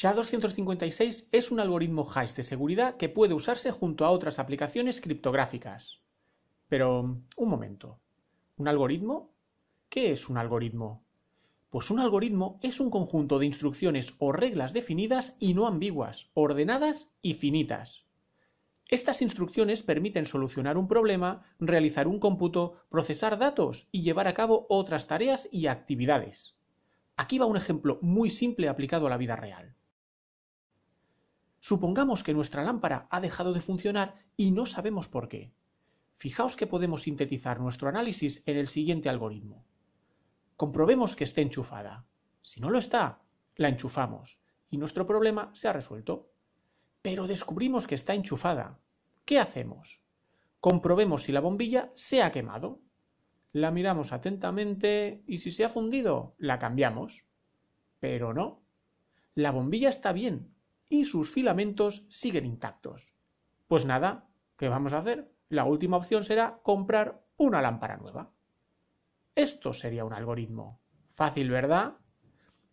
SHA-256 es un algoritmo hash de seguridad que puede usarse junto a otras aplicaciones criptográficas. Pero, un momento. ¿Un algoritmo? ¿Qué es un algoritmo? Pues un algoritmo es un conjunto de instrucciones o reglas definidas y no ambiguas, ordenadas y finitas. Estas instrucciones permiten solucionar un problema, realizar un cómputo, procesar datos y llevar a cabo otras tareas y actividades. Aquí va un ejemplo muy simple aplicado a la vida real. Supongamos que nuestra lámpara ha dejado de funcionar y no sabemos por qué. Fijaos que podemos sintetizar nuestro análisis en el siguiente algoritmo. Comprobemos que esté enchufada. Si no lo está, la enchufamos y nuestro problema se ha resuelto. Pero descubrimos que está enchufada. ¿Qué hacemos? Comprobemos si la bombilla se ha quemado. La miramos atentamente y si se ha fundido, la cambiamos. Pero no. La bombilla está bien, y sus filamentos siguen intactos. Pues nada, ¿qué vamos a hacer? La última opción será comprar una lámpara nueva. Esto sería un algoritmo. Fácil, ¿verdad?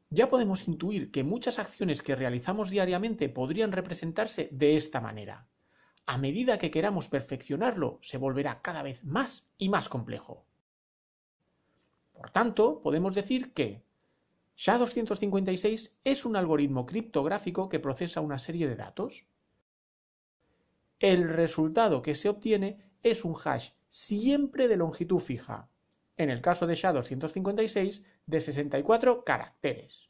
Ya podemos intuir que muchas acciones que realizamos diariamente podrían representarse de esta manera. A medida que queramos perfeccionarlo, se volverá cada vez más y más complejo. Por tanto, podemos decir que SHA-256 es un algoritmo criptográfico que procesa una serie de datos. El resultado que se obtiene es un hash siempre de longitud fija, en el caso de SHA-256 de 64 caracteres.